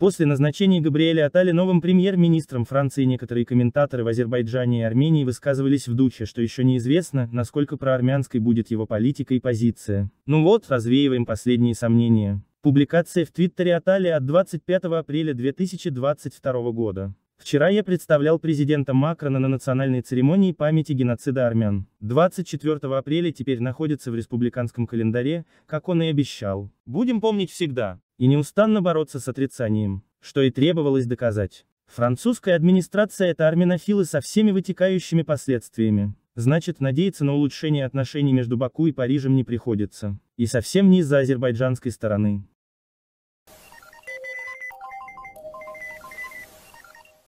После назначения Габриэля Атали новым премьер-министром Франции некоторые комментаторы в Азербайджане и Армении высказывались в духе, что еще неизвестно, насколько проармянской будет его политика и позиция. Ну вот, развеиваем последние сомнения. Публикация в Твиттере Атали от 25 апреля 2022 года. Вчера я представлял президента Макрона на национальной церемонии памяти геноцида армян. 24 апреля теперь находится в республиканском календаре, как он и обещал. Будем помнить всегда и неустанно бороться с отрицанием, что и требовалось доказать. Французская администрация это арминофилы со всеми вытекающими последствиями, значит надеяться на улучшение отношений между Баку и Парижем не приходится, и совсем не из-за азербайджанской стороны.